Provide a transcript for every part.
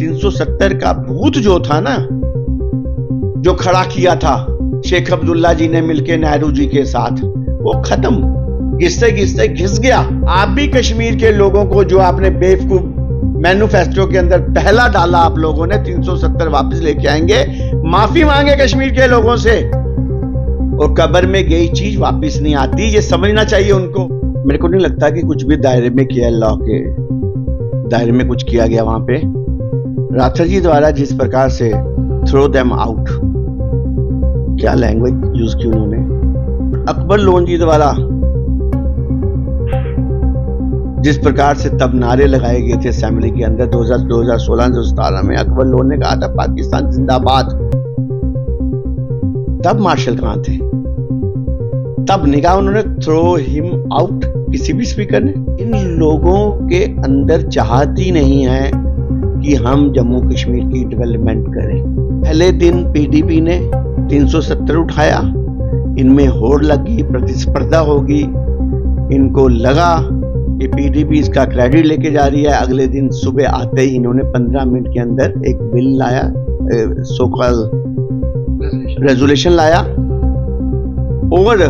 370 का भूत जो था ना जो खड़ा किया था शेख अब्दुल्ला जी ने मिलके नेहरू जी के साथ वो खत्म घिसते घिसते घिस गया आप भी कश्मीर के लोगों को जो आपने बेवकूफ मैनुफेस्टो के अंदर पहला डाला आप लोगों ने 370 वापस लेके आएंगे माफी मांगे कश्मीर के लोगों से और कबर में गई चीज वापस नहीं आती ये समझना चाहिए उनको मेरे को नहीं लगता कि कुछ भी दायरे में किया अल्लाह के दायरे में कुछ किया गया वहां पे राक्षस द्वारा जिस प्रकार से थ्रो देम आउट क्या लैंग्वेज यूज की उन्होंने अकबर लोन जी द्वारा जिस प्रकार से तब नारे लगाए गए थे असेंबली के अंदर दो 2016 दो हजार में अकबर लोन ने कहा था पाकिस्तान जिंदाबाद तब मार्शल कहां थे तब निगाह उन्होंने थ्रो हिम आउट किसी भी स्पीकर ने इन लोगों के अंदर चाहती नहीं है कि हम जम्मू कश्मीर की डेवलपमेंट करें पहले दिन पीडीपी ने 370 उठाया इनमें होड़ लगी प्रतिस्पर्धा होगी इनको लगा कि पीडीपी इसका क्रेडिट लेके जा रही है अगले दिन सुबह आते ही इन्होंने 15 मिनट के अंदर एक बिल लाया सोकल रेजोल्यूशन रेजुलेशन लाया और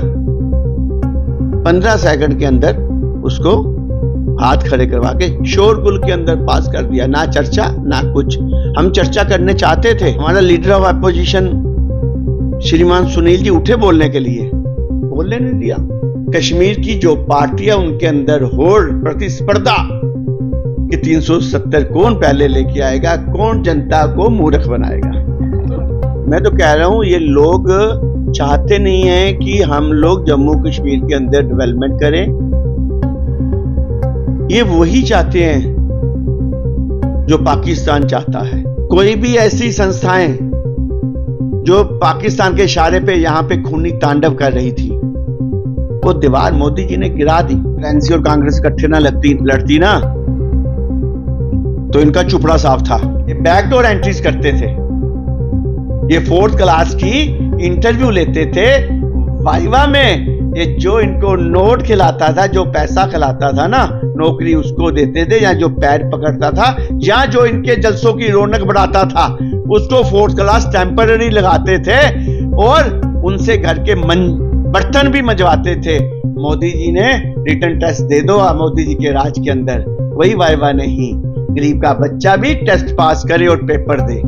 15 सेकंड के अंदर उसको हाथ खड़े करवा के शोरगुल के अंदर पास कर दिया ना चर्चा ना कुछ हम चर्चा करने चाहते थे हमारा लीडर ऑफ अपोजिशन श्रीमान सुनील जी उठे बोलने के लिए बोलने नहीं दिया कश्मीर की जो पार्टियां उनके अंदर हो प्रतिस्पर्धा कि 370 कौन पहले लेके आएगा कौन जनता को मूर्ख बनाएगा मैं तो कह रहा हूं ये लोग चाहते नहीं है कि हम लोग जम्मू कश्मीर के अंदर डेवलपमेंट करें ये वही चाहते हैं जो पाकिस्तान चाहता है कोई भी ऐसी संस्थाएं जो पाकिस्तान के इशारे पे यहाँ पे खूनी तांडव कर रही थी वो दीवार मोदी जी ने गिरा दी एनसी और कांग्रेस इकट्ठे ना लगती लड़ती ना तो इनका चुपड़ा साफ था ये बैकडोर एंट्रीज करते थे ये फोर्थ क्लास की इंटरव्यू लेते थे वाइवा में ये जो इनको नोट खिलाता था जो पैसा खिलाता था ना नौकरी उसको देते थे या जो पैर पकड़ता था या जो इनके जलसों की रौनक बढ़ाता था उसको फोर्थ क्लास टेम्पररी लगाते थे और उनसे घर के मन बर्तन भी मजवाते थे मोदी जी ने रिटर्न टेस्ट दे दो मोदी जी के राज के अंदर वही वायवा नहीं गरीब का बच्चा भी टेस्ट पास करे और पेपर दे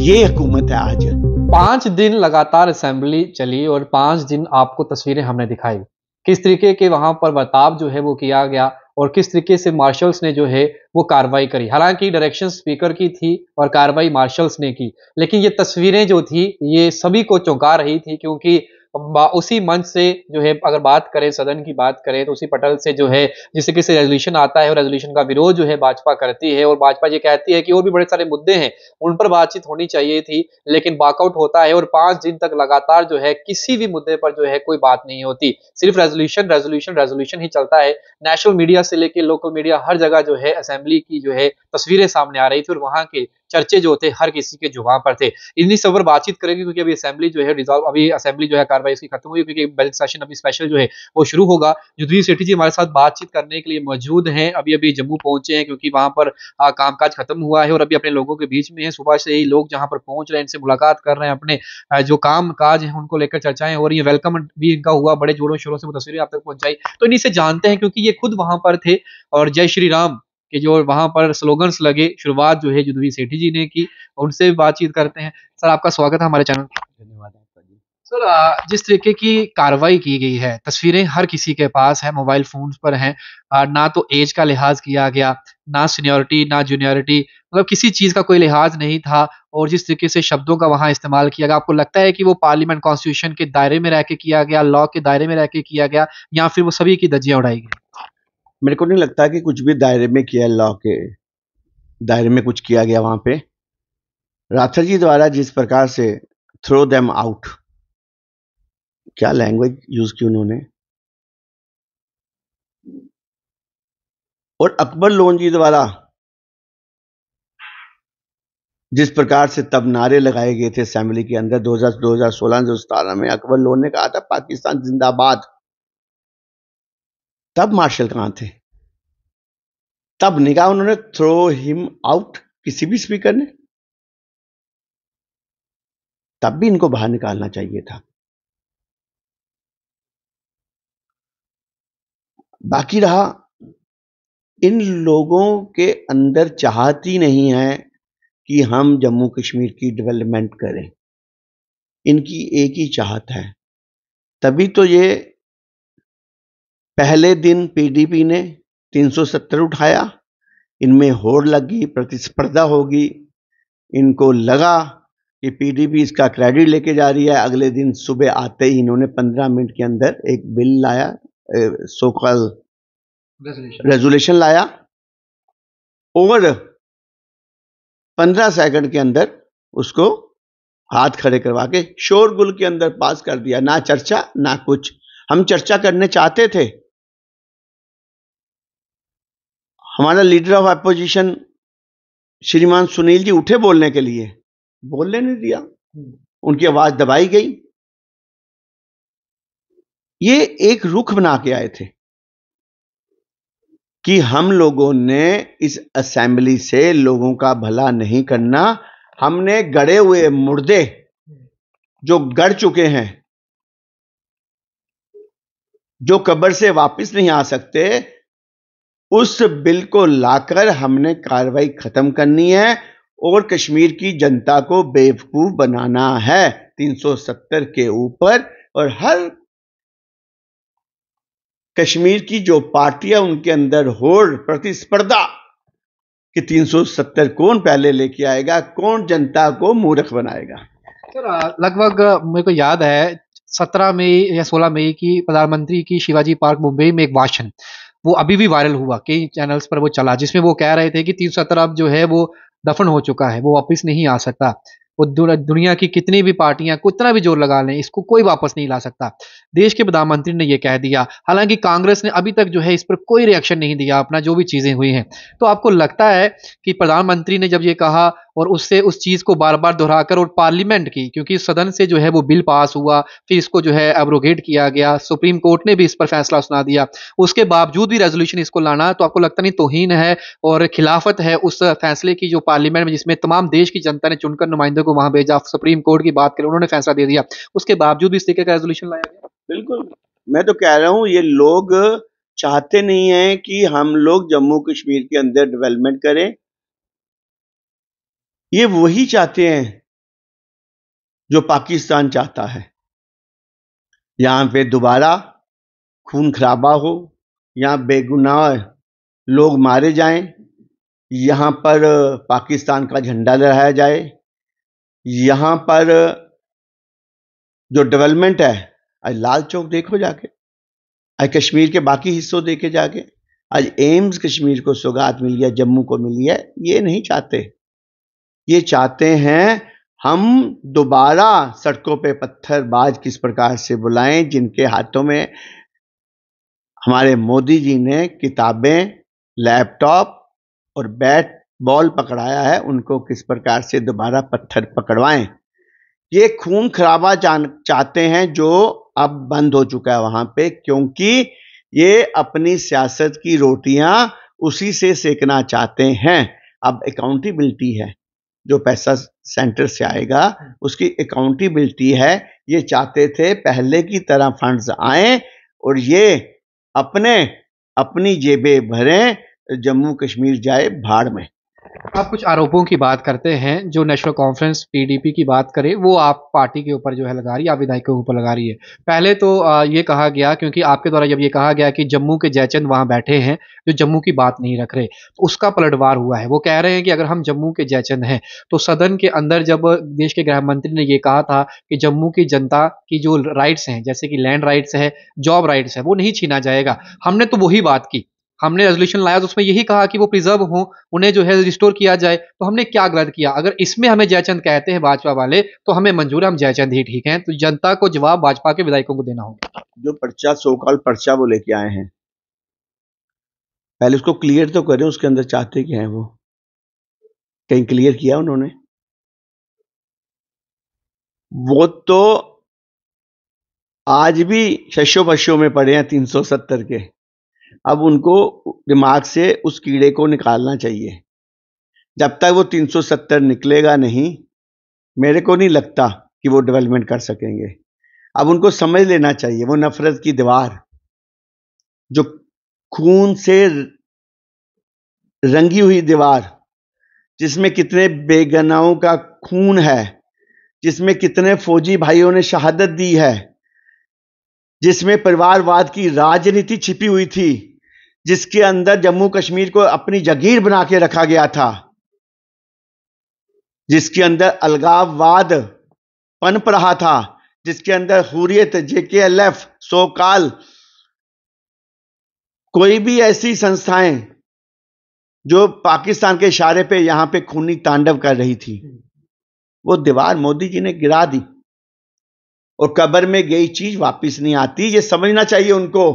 ये हुकूमत है आज पांच दिन लगातार असेंबली चली और पांच दिन आपको तस्वीरें हमने दिखाई किस तरीके के वहां पर बर्ताव जो है वो किया गया और किस तरीके से मार्शल्स ने जो है वो कार्रवाई करी हालांकि डायरेक्शन स्पीकर की थी और कार्रवाई मार्शल्स ने की लेकिन ये तस्वीरें जो थी ये सभी को चौंका रही थी क्योंकि उसी मंच से जो है अगर बात करें सदन की बात करें तो उसी पटल से जो है जिससे किसी रेजोल्यूशन आता है और रेजोल्यूशन का विरोध जो है भाजपा करती है और भाजपा ये कहती है कि और भी बड़े सारे मुद्दे हैं उन पर बातचीत होनी चाहिए थी लेकिन वॉकआउट होता है और पांच दिन तक लगातार जो है किसी भी मुद्दे पर जो है कोई बात नहीं होती सिर्फ रेजोल्यूशन रेजोल्यूशन रेजोल्यूशन ही चलता है नेशनल मीडिया से लेकर लोकल मीडिया हर जगह जो है असेंबली की जो है तस्वीरें सामने आ रही थी और वहां के चर्चे जो थे हर किसी के जुबान पर थे इन्हीं सब पर बातचीत करेंगे क्योंकि अभी असेंबली जो है रिजॉल्व अभी असेंबली जो है कार्रवाई उसकी खत्म हुई क्योंकि बजट सेशन अभी स्पेशल जो है वो शुरू होगा युद्धवीर सेठी जी हमारे साथ बातचीत करने के लिए मौजूद हैं अभी अभी जम्मू पहुंचे हैं क्योंकि वहां पर कामकाज खत्म हुआ है और अभी अपने लोगों के बीच में है सुबह से ही लोग जहाँ पर पहुंच रहे हैं इनसे मुलाकात कर रहे हैं अपने जो काम काज है उनको लेकर चर्चाएं हो रही है वेलकम भी इनका हुआ बड़े जोरों शोरों से वो तस्वीरें आप तक पहुंचाई तो इन्हीं से जानते हैं क्योंकि ये खुद वहां पर थे और जय श्री राम कि जो वहाँ पर स्लोगन्स लगे शुरुआत जो है जुदवी सेठी जी ने की उनसे भी बातचीत करते हैं सर आपका स्वागत है हमारे चैनल धन्यवाद सर जिस तरीके की कार्रवाई की गई है तस्वीरें हर किसी के पास है मोबाइल फोन्स पर हैं ना तो एज का लिहाज किया गया ना सीनियोरिटी ना जूनियरिटी मतलब किसी चीज़ का कोई लिहाज नहीं था और जिस तरीके से शब्दों का वहां इस्तेमाल किया गया आपको लगता है कि वो पार्लियामेंट कॉन्स्टिट्यूशन के दायरे में रह के किया गया लॉ के दायरे में रह के किया गया या फिर वो सभी की दज्जियां उड़ाई गई मेरे को नहीं लगता कि कुछ भी दायरे में किया लॉ के दायरे में कुछ किया गया वहाँ पे राठर जी द्वारा जिस प्रकार से थ्रो देम आउट क्या लैंग्वेज यूज की उन्होंने और अकबर लोन जी द्वारा जिस प्रकार से तब नारे लगाए गए थे असेंबली के अंदर 2000 2016 हजार सोलह में अकबर लोन ने कहा था पाकिस्तान जिंदाबाद तब मार्शल कहां थे तब निगाह उन्होंने थ्रो हिम आउट किसी भी स्पीकर ने तब भी इनको बाहर निकालना चाहिए था बाकी रहा इन लोगों के अंदर चाहती नहीं है कि हम जम्मू कश्मीर की डेवलपमेंट करें इनकी एक ही चाहत है तभी तो ये पहले दिन पीडीपी ने 370 उठाया इनमें होड़ लगी प्रतिस्पर्धा होगी इनको लगा कि पीडीपी इसका क्रेडिट लेके जा रही है अगले दिन सुबह आते ही इन्होंने 15 मिनट के अंदर एक बिल लाया सोकल रेजोल्यूशन लाया और 15 सेकंड के अंदर उसको हाथ खड़े करवा के शोरगुल के अंदर पास कर दिया ना चर्चा ना कुछ हम चर्चा करने चाहते थे हमारा लीडर ऑफ अपोजिशन श्रीमान सुनील जी उठे बोलने के लिए बोलने नहीं दिया उनकी आवाज दबाई गई ये एक रुख बना के आए थे कि हम लोगों ने इस असेंबली से लोगों का भला नहीं करना हमने गड़े हुए मुर्दे जो गड़ चुके हैं जो कब्र से वापस नहीं आ सकते उस बिल को लाकर हमने कार्रवाई खत्म करनी है और कश्मीर की जनता को बेवकूफ बनाना है 370 के ऊपर और हर कश्मीर की जो पार्टियां उनके अंदर होड़ प्रतिस्पर्धा कि 370 कौन पहले लेके आएगा कौन जनता को मूर्ख बनाएगा सर लगभग मेरे को याद है सत्रह मई या सोलह मई की प्रधानमंत्री की शिवाजी पार्क मुंबई में एक भाषण वो अभी भी वायरल हुआ कई चैनल्स पर वो चला जिसमें वो कह रहे थे कि तीन सौ अब जो है वो दफन हो चुका है वो वापस नहीं आ सकता वो दुनिया की कितनी भी पार्टियां कितना भी जोर लगा लें इसको कोई वापस नहीं ला सकता देश के प्रधानमंत्री ने यह कह दिया हालांकि कांग्रेस ने अभी तक जो है इस पर कोई रिएक्शन नहीं दिया अपना जो भी चीजें हुई हैं तो आपको लगता है कि प्रधानमंत्री ने जब ये कहा और उससे उस चीज़ को बार बार दोहराकर और पार्लियामेंट की क्योंकि सदन से जो है वो बिल पास हुआ फिर इसको जो है एब्रोगेट किया गया सुप्रीम कोर्ट ने भी इस पर फैसला सुना दिया उसके बावजूद भी रेजोल्यूशन इसको लाना तो आपको लगता नहीं तोहन है और खिलाफत है उस फैसले की जो पार्लियामेंट में जिसमें तमाम देश की जनता ने चुनकर नुमाइंदों को वहां भेजा सुप्रीम कोर्ट की बात करें उन्होंने फैसला दे दिया उसके बावजूद भी इस तरीके का रेजोल्यूशन लाया गया बिल्कुल मैं तो कह रहा हूँ ये लोग चाहते नहीं हैं कि हम लोग जम्मू कश्मीर के अंदर डेवलपमेंट करें ये वही चाहते हैं जो पाकिस्तान चाहता है यहां पे दोबारा खून खराबा हो यहाँ बेगुनाह लोग मारे जाएं, यहां पर पाकिस्तान का झंडा लहराया जाए यहां पर जो डेवलपमेंट है आज लाल चौक देखो जाके आज कश्मीर के बाकी हिस्सों देखे जाके आज एम्स कश्मीर को सौगात मिली है जम्मू को मिली है ये नहीं चाहते ये चाहते हैं हम दोबारा सड़कों पे पत्थरबाज किस प्रकार से बुलाएं जिनके हाथों में हमारे मोदी जी ने किताबें लैपटॉप और बैट बॉल पकड़ाया है उनको किस प्रकार से दोबारा पत्थर पकड़वाएं ये खून खराबा चाहते हैं जो अब बंद हो चुका है वहां पे क्योंकि ये अपनी सियासत की रोटियां उसी से सेकना चाहते हैं अब अकाउंटेबिलिटी है जो पैसा सेंटर से आएगा उसकी अकाउंटेबिलिटी है ये चाहते थे पहले की तरह फंड्स आए और ये अपने अपनी जेबें भरें जम्मू कश्मीर जाए भाड़ में आप कुछ आरोपों की बात करते हैं जो नेशनल कॉन्फ्रेंस पीडीपी की बात करें वो आप पार्टी के ऊपर जो है लगा रही है आप विधायकों के ऊपर लगा रही है पहले तो ये कहा गया क्योंकि आपके द्वारा जब ये कहा गया कि जम्मू के जयचंद वहां बैठे हैं जो जम्मू की बात नहीं रख रहे तो उसका पलटवार हुआ है वो कह रहे हैं कि अगर हम जम्मू के जयचंद हैं तो सदन के अंदर जब देश के गृह मंत्री ने ये कहा था कि जम्मू की जनता की जो राइट्स हैं जैसे कि लैंड राइट्स है जॉब राइट्स है वो नहीं छीना जाएगा हमने तो वही बात की हमने रेजोल्यूशन लाया तो उसमें यही कहा कि वो प्रिजर्व हो उन्हें जो है रिस्टोर किया जाए तो हमने क्या गलत किया अगर इसमें हमें जयचंद कहते हैं भाजपा वाले तो हमें मंजूर हम जयचंद ही ठीक है तो जनता को जवाब भाजपा के विधायकों को देना होगा जो पर्चा सोकाल पर्चा वो लेके आए हैं पहले उसको क्लियर तो करें उसके अंदर चाहते क्या है वो कहीं क्लियर किया उन्होंने वो तो आज भी शशो पशो में पड़े हैं सत्तर के अब उनको दिमाग से उस कीड़े को निकालना चाहिए जब तक वो 370 निकलेगा नहीं मेरे को नहीं लगता कि वो डेवलपमेंट कर सकेंगे अब उनको समझ लेना चाहिए वो नफरत की दीवार जो खून से रंगी हुई दीवार जिसमें कितने बेगनाओं का खून है जिसमें कितने फौजी भाइयों ने शहादत दी है जिसमें परिवारवाद की राजनीति छिपी हुई थी जिसके अंदर जम्मू कश्मीर को अपनी जगीर बना के रखा गया था जिसके अंदर अलगाववाद पनप रहा था जिसके अंदर हुरियत जेके एल एफ सोकाल कोई भी ऐसी संस्थाएं जो पाकिस्तान के इशारे पे यहां पे खूनी तांडव कर रही थी वो दीवार मोदी जी ने गिरा दी और कब्र में गई चीज वापस नहीं आती ये समझना चाहिए उनको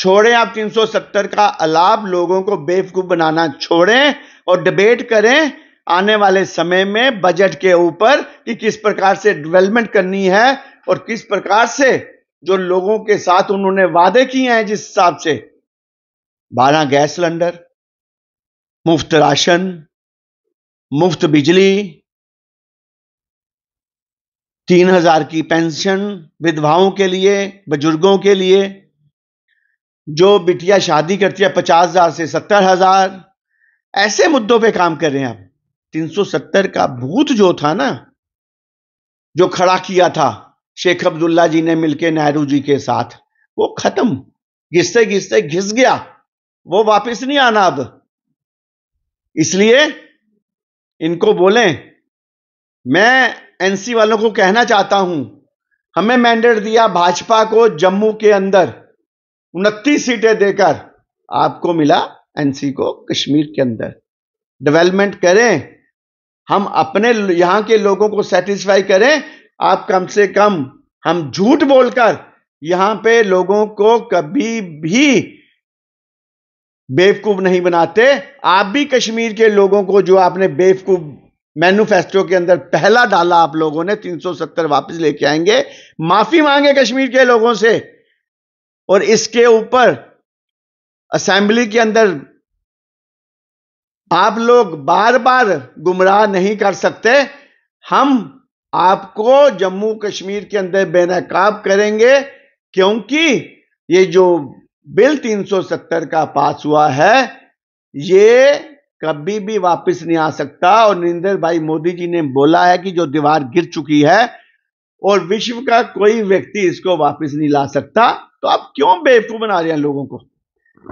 छोड़ें आप 370 का अलाप लोगों को बेवकूफ बनाना छोड़ें और डिबेट करें आने वाले समय में बजट के ऊपर कि किस प्रकार से डेवलपमेंट करनी है और किस प्रकार से जो लोगों के साथ उन्होंने वादे किए हैं जिस हिसाब से बारह गैस सिलेंडर मुफ्त राशन मुफ्त बिजली तीन हजार की पेंशन विधवाओं के लिए बुजुर्गों के लिए जो बिटिया शादी करती है पचास हज़ार से सत्तर हज़ार ऐसे मुद्दों पे काम कर रहे हैं आप तीन सौ सत्तर का भूत जो था ना जो खड़ा किया था शेख अब्दुल्ला जी ने मिलके नेहरू जी के साथ वो खत्म घिसते घिसते घिस गया वो वापस नहीं आना अब इसलिए इनको बोले मैं एनसी वालों को कहना चाहता हूं हमें मैंडेट दिया भाजपा को जम्मू के अंदर उनतीस सीटें देकर आपको मिला एनसी को कश्मीर के अंदर डेवलपमेंट करें हम अपने यहां के लोगों को सेटिस्फाई करें आप कम से कम हम झूठ बोलकर यहां पे लोगों को कभी भी बेवकूफ नहीं बनाते आप भी कश्मीर के लोगों को जो आपने बेवकूफ मैनुफेस्टो के अंदर पहला डाला आप लोगों ने 370 वापस लेके आएंगे माफी मांगे कश्मीर के लोगों से और इसके ऊपर असेंबली के अंदर आप लोग बार बार गुमराह नहीं कर सकते हम आपको जम्मू कश्मीर के अंदर बेनकाब करेंगे क्योंकि ये जो बिल 370 का पास हुआ है ये कभी भी वापस नहीं आ सकता और नरेंद्र भाई मोदी जी ने बोला है कि जो दीवार गिर चुकी है और विश्व का कोई व्यक्ति इसको वापस नहीं ला सकता तो आप क्यों बेवकूफ बना रहे हैं लोगों को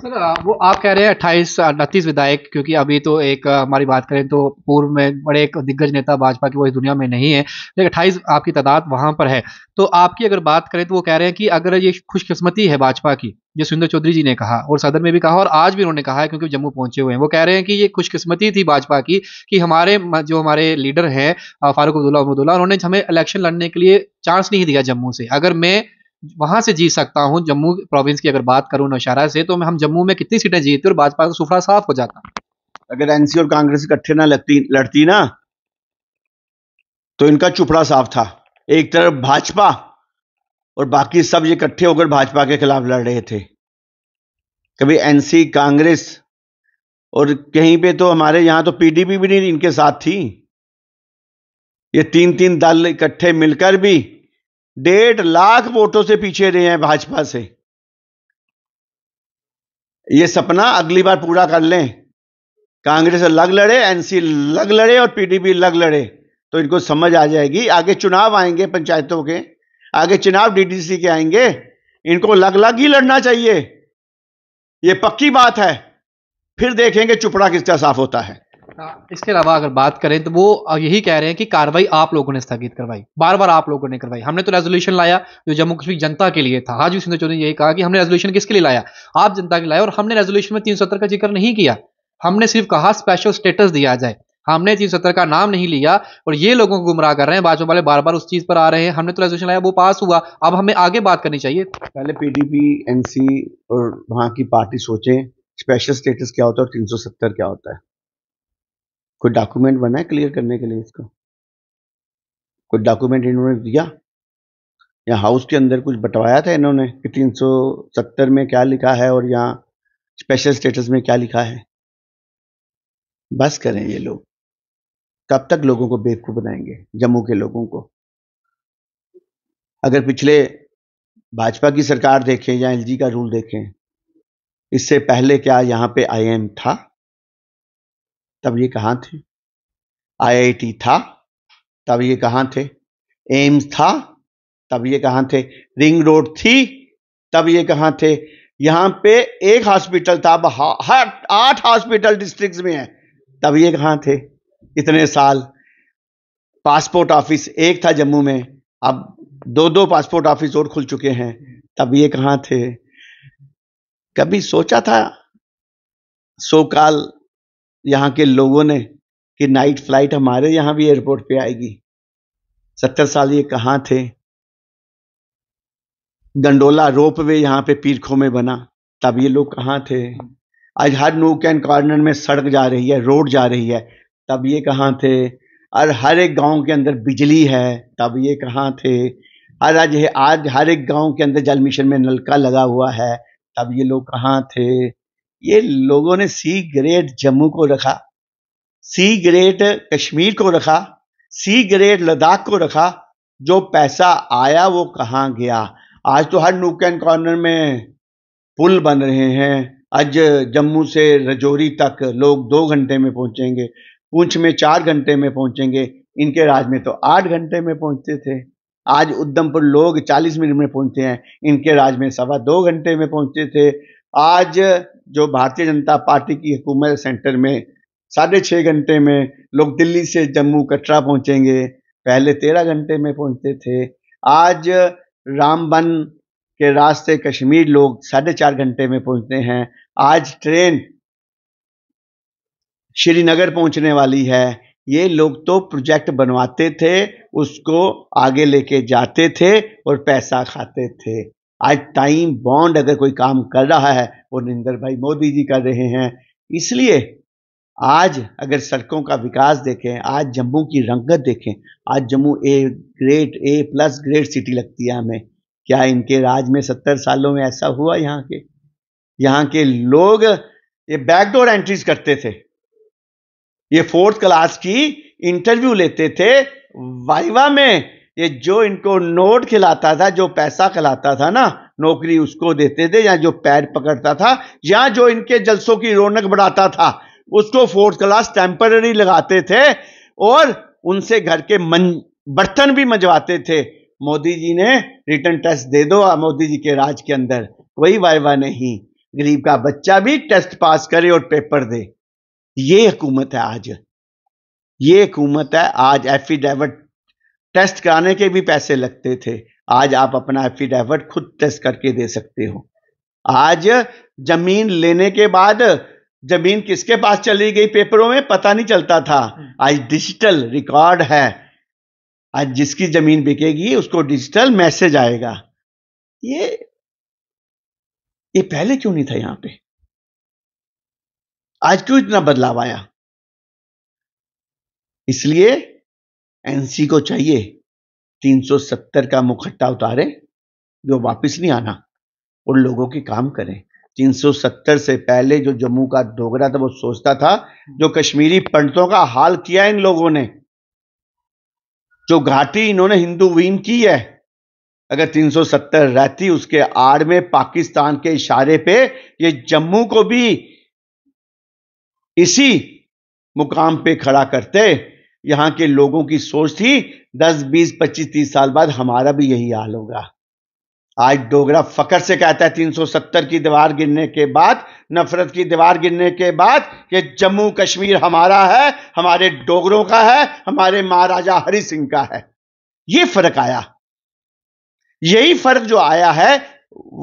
सर वो आप कह रहे हैं अट्ठाईस उनतीस विधायक क्योंकि अभी तो एक हमारी बात करें तो पूर्व में बड़े एक दिग्गज नेता भाजपा की वो इस दुनिया में नहीं है लेकिन तो अट्ठाईस आपकी तादाद वहां पर है तो आपकी अगर बात करें तो वो कह रहे हैं कि अगर ये खुशकिस्मती है भाजपा की जसविंदर चौधरी जी ने कहा और सदन में भी कहा और आज भी उन्होंने कहा है क्योंकि जम्मू पहुंचे हुए हैं वो कह रहे हैं कि ये खुशकिस्मती थी भाजपा की कि हमारे जो हमारे लीडर हैं फारूक अब्दुल्ला अब्दुल्ला उन्होंने हमें इलेक्शन लड़ने के लिए चांस नहीं दिया जम्मू से अगर मैं वहां से जीत सकता हूँ जम्मू प्रोविंस की अगर बात करूं नौशारा से तो हम जम्मू में कितनी सीटें जीतती और भाजपा का सुफड़ा साफ हो जाता अगर एनसी और कांग्रेस इकट्ठे ना लगती लड़ती ना तो इनका चुपड़ा साफ था एक तरफ भाजपा और बाकी सब इकट्ठे होकर भाजपा के खिलाफ लड़ रहे थे कभी एनसी कांग्रेस और कहीं पे तो हमारे यहां तो पीडीपी भी नहीं इनके साथ थी ये तीन तीन दल इकट्ठे मिलकर भी डेढ़ लाख वोटों से पीछे रहे हैं भाजपा से ये सपना अगली बार पूरा कर लें कांग्रेस अलग लड़े एनसी अलग लड़े और पीडीपी अलग लड़े तो इनको समझ आ जाएगी आगे चुनाव आएंगे पंचायतों के आगे चुनाव डीडीसी के आएंगे इनको लग लग ही लड़ना चाहिए ये पक्की बात है फिर देखेंगे चुपड़ा किसका साफ होता है हाँ, इसके अलावा अगर बात करें तो वो यही कह रहे हैं कि कार्रवाई आप लोगों ने स्थगित करवाई बार बार आप लोगों ने करवाई हमने तो रेजोल्यूशन लाया जो जम्मू कश्मीर जनता के लिए था हाजी सिंह चौधरी ने यही कहा कि हमने रेजोल्यूशन किसके लिए लाया आप जनता के लाया और हमने रेजोल्यूशन में तीन का जिक्र नहीं किया हमने सिर्फ कहा स्पेशल स्टेटस दिया जाए हमने तीन सत्तर का नाम नहीं लिया और ये लोगों को गुमराह कर रहे हैं भाजपा वाले बार बार उस चीज पर आ रहे हैं हमने तो रेजोल्यूशन लाया वो पास हुआ अब हमें आगे बात करनी चाहिए पहले पीडीपी एनसी और वहां की पार्टी सोचे स्पेशल स्टेटस क्या होता है और तीन सौ सत्तर क्या होता है कोई डॉक्यूमेंट बना है क्लियर करने के लिए इसको कोई डॉक्यूमेंट इन्होंने दिया या हाउस के अंदर कुछ बटवाया था इन्होंने कि 370 में क्या लिखा है और यहाँ स्पेशल स्टेटस में क्या लिखा है बस करें ये लोग कब तक लोगों को बेवकूफ़ बनाएंगे जम्मू के लोगों को अगर पिछले भाजपा की सरकार देखें या एलजी का रूल देखें इससे पहले क्या यहाँ पे आईएम था तब ये कहाँ थे आईआईटी था तब ये कहाँ थे एम्स था तब ये कहाँ थे रिंग रोड थी तब ये कहाँ थे यहाँ पे एक हॉस्पिटल था अब हर आठ हॉस्पिटल डिस्ट्रिक्ट्स में है तब ये कहाँ थे इतने साल पासपोर्ट ऑफिस एक था जम्मू में अब दो दो पासपोर्ट ऑफिस और खुल चुके हैं तब ये कहाँ थे कभी सोचा था सो काल यहाँ के लोगों ने कि नाइट फ्लाइट हमारे यहाँ भी एयरपोर्ट पे आएगी सत्तर साल ये कहाँ थे गंडोला रोप वे यहाँ पे पीरखों में बना तब ये लोग कहाँ थे आज हर नूक एंड कॉर्नर में सड़क जा रही है रोड जा रही है तब ये कहाँ थे और हर एक गांव के अंदर बिजली है तब ये कहाँ थे और आज आज हर एक गांव के अंदर जल मिशन में नलका लगा हुआ है तब ये लोग कहाँ थे ये लोगों ने सी ग्रेड जम्मू को रखा सी ग्रेड कश्मीर को रखा सी ग्रेड लद्दाख को रखा जो पैसा आया वो कहाँ गया आज तो हर नूक एंड कॉर्नर में पुल बन रहे हैं आज जम्मू से रजौरी तक लोग दो घंटे में पहुंचेंगे पूंछ में चार घंटे में पहुंचेंगे इनके राज में तो आठ घंटे में पहुंचते थे आज उधमपुर लोग चालीस मिनट में पहुंचते हैं इनके राज में सवा दो घंटे में पहुंचते थे आज जो भारतीय जनता पार्टी की हुकूमत सेंटर में साढ़े छः घंटे में लोग दिल्ली से जम्मू कटरा पहुंचेंगे पहले तेरह घंटे में पहुंचते थे आज रामबन के रास्ते कश्मीर लोग साढ़े चार घंटे में पहुंचते हैं आज ट्रेन श्रीनगर पहुंचने वाली है ये लोग तो प्रोजेक्ट बनवाते थे उसको आगे लेके जाते थे और पैसा खाते थे आज टाइम बॉन्ड अगर कोई काम कर रहा है वो नरेंद्र भाई मोदी जी कर रहे हैं इसलिए आज अगर सड़कों का विकास देखें आज जम्मू की रंगत देखें आज Jammu a great A plus great city लगती है हमें क्या इनके राज में सत्तर सालों में ऐसा हुआ यहाँ के यहाँ के लोग ये बैकडोर एंट्रीज करते थे ये फोर्थ क्लास की इंटरव्यू लेते थे वाइवा में ये जो इनको नोट खिलाता था जो पैसा खिलाता था ना नौकरी उसको देते थे या जो पैर पकड़ता था या जो इनके जलसों की रौनक बढ़ाता था उसको फोर्थ क्लास टेम्पररी लगाते थे और उनसे घर के मन बर्तन भी मजवाते थे मोदी जी ने रिटर्न टेस्ट दे दो मोदी जी के राज के अंदर कोई वाइवा नहीं गरीब का बच्चा भी टेस्ट पास करे और पेपर दे ये हुकूमत है आज ये हुकूमत है आज एफिडेविट टेस्ट कराने के भी पैसे लगते थे आज आप अपना एफिडेविट खुद टेस्ट करके दे सकते हो आज जमीन लेने के बाद जमीन किसके पास चली गई पेपरों में पता नहीं चलता था हम्म। आज डिजिटल रिकॉर्ड है आज जिसकी जमीन बिकेगी उसको डिजिटल मैसेज आएगा ये ये पहले क्यों नहीं था यहां पे आज क्यों इतना बदलाव आया इसलिए एनसी को चाहिए 370 का मुखट्टा उतारे जो वापस नहीं आना उन लोगों के काम करें 370 से पहले जो जम्मू का डोगरा था वो सोचता था जो कश्मीरी पंडितों का हाल किया इन लोगों ने जो घाटी इन्होंने हिंदू वीन की है अगर 370 रहती उसके आड़ में पाकिस्तान के इशारे पे ये जम्मू को भी इसी मुकाम पे खड़ा करते यहां के लोगों की सोच थी दस बीस पच्चीस तीस साल बाद हमारा भी यही हाल होगा आज डोगरा फकर से कहता है 370 की दीवार गिरने के बाद नफरत की दीवार गिरने के बाद ये जम्मू कश्मीर हमारा है हमारे डोगरों का है हमारे महाराजा हरि सिंह का है ये फर्क आया यही फर्क जो आया है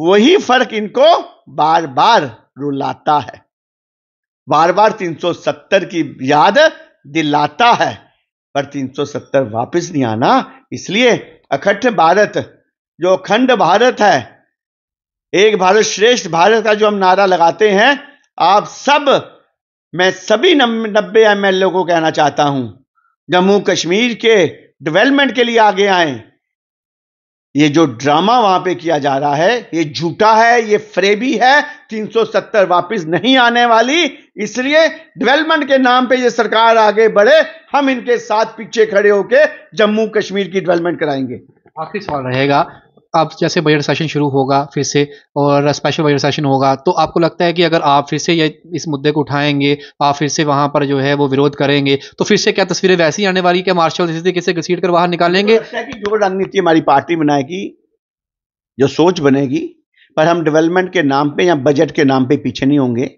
वही फर्क इनको बार बार रुलाता है बार बार 370 की याद दिलाता है पर 370 वापस नहीं आना इसलिए अखंड भारत जो अखंड भारत है एक भारत श्रेष्ठ भारत का जो हम नारा लगाते हैं आप सब मैं सभी नब्बे एम को कहना चाहता हूं जम्मू कश्मीर के डेवलपमेंट के लिए आगे आएं ये जो ड्रामा वहां पे किया जा रहा है ये झूठा है ये फ्रेबी है 370 वापस नहीं आने वाली इसलिए डेवलपमेंट के नाम पे ये सरकार आगे बढ़े हम इनके साथ पीछे खड़े होके जम्मू कश्मीर की डेवलपमेंट कराएंगे आखिरी सवाल रहेगा अब जैसे बजट सेशन शुरू होगा फिर से और स्पेशल बजट सेशन होगा तो आपको लगता है कि अगर आप फिर से ये इस मुद्दे को उठाएंगे आप फिर से वहाँ पर जो है वो विरोध करेंगे तो फिर से क्या तस्वीरें वैसी आने वाली क्या मार्शल इसी तरीके से घसीट कर बाहर निकालेंगे तो जो रणनीति हमारी पार्टी बनाएगी जो सोच बनेगी पर हम डेवलपमेंट के नाम पर या बजट के नाम पर पीछे नहीं होंगे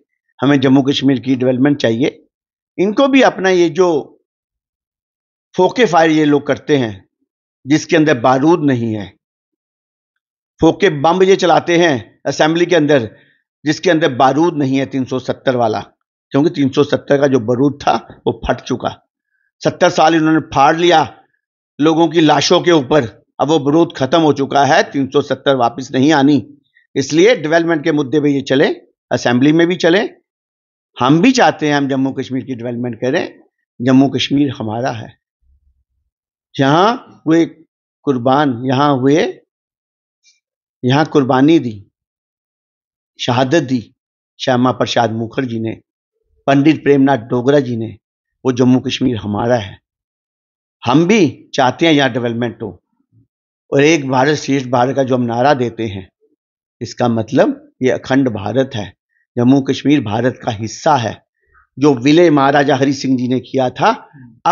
हमें जम्मू कश्मीर की डेवलपमेंट चाहिए इनको भी अपना ये जो फोके फायर ये लोग करते हैं जिसके अंदर बारूद नहीं है फोके बम ये चलाते हैं असेंबली के अंदर जिसके अंदर बारूद नहीं है 370 वाला क्योंकि 370 का जो बारूद था वो फट चुका 70 साल इन्होंने फाड़ लिया लोगों की लाशों के ऊपर अब वो बारूद ख़त्म हो चुका है 370 वापस नहीं आनी इसलिए डेवलपमेंट के मुद्दे पे ये चले असेंबली में भी चले हम भी चाहते हैं हम जम्मू कश्मीर की डेवलपमेंट करें जम्मू कश्मीर हमारा है जहाँ हुए कुर्बान यहाँ हुए यहाँ कुर्बानी दी शहादत दी श्यामा प्रसाद मुखर्जी ने पंडित प्रेमनाथ डोगरा जी ने वो जम्मू कश्मीर हमारा है हम भी चाहते हैं यहाँ डेवलपमेंट हो और एक भारत श्रेष्ठ भारत का जो हम नारा देते हैं इसका मतलब ये अखंड भारत है जम्मू कश्मीर भारत का हिस्सा है जो विलय महाराजा हरि सिंह जी ने किया था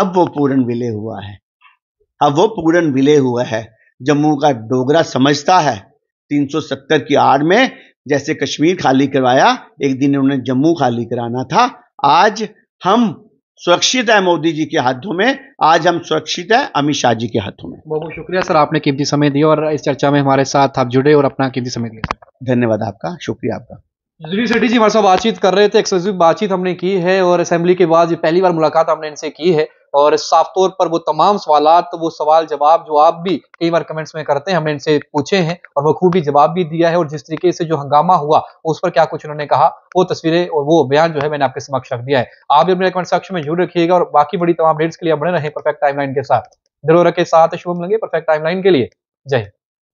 अब वो पूर्ण विलय हुआ है अब वो पूर्ण विलय हुआ है जम्मू का डोगरा समझता है 370 की आड़ में जैसे कश्मीर खाली करवाया एक दिन उन्होंने जम्मू खाली कराना था आज हम सुरक्षित है मोदी जी के हाथों में आज हम सुरक्षित है अमित शाह जी के हाथों में बहुत बहुत शुक्रिया सर आपने कीमती समय दिया और इस चर्चा में हमारे साथ आप जुड़े और अपना कीमती समय दिया धन्यवाद आपका शुक्रिया आपका जुली सेठी जी हमारे साथ बातचीत कर रहे थे एक्सक्लूसिव बातचीत हमने की है और असेंबली के बाद ये पहली बार मुलाकात हमने इनसे की है और साफ तौर पर वो तमाम सवाल तो वो सवाल जवाब जो आप भी कई बार कमेंट्स में करते हैं हमने इनसे पूछे हैं और वो खूबी जवाब भी दिया है और जिस तरीके से जो हंगामा हुआ उस पर क्या कुछ उन्होंने कहा वो तस्वीरें और वो बयान जो है मैंने आपके समक्ष रख दिया है आप भी अपने कमेंट सेक्शन में जुड़ रखिएगा और बाकी बड़ी तमाम अपडेट्स के लिए बने रहे परफेक्ट टाइमलाइन के साथ दिलोरा के साथ शुभम लगे परफेक्ट टाइमलाइन के लिए जय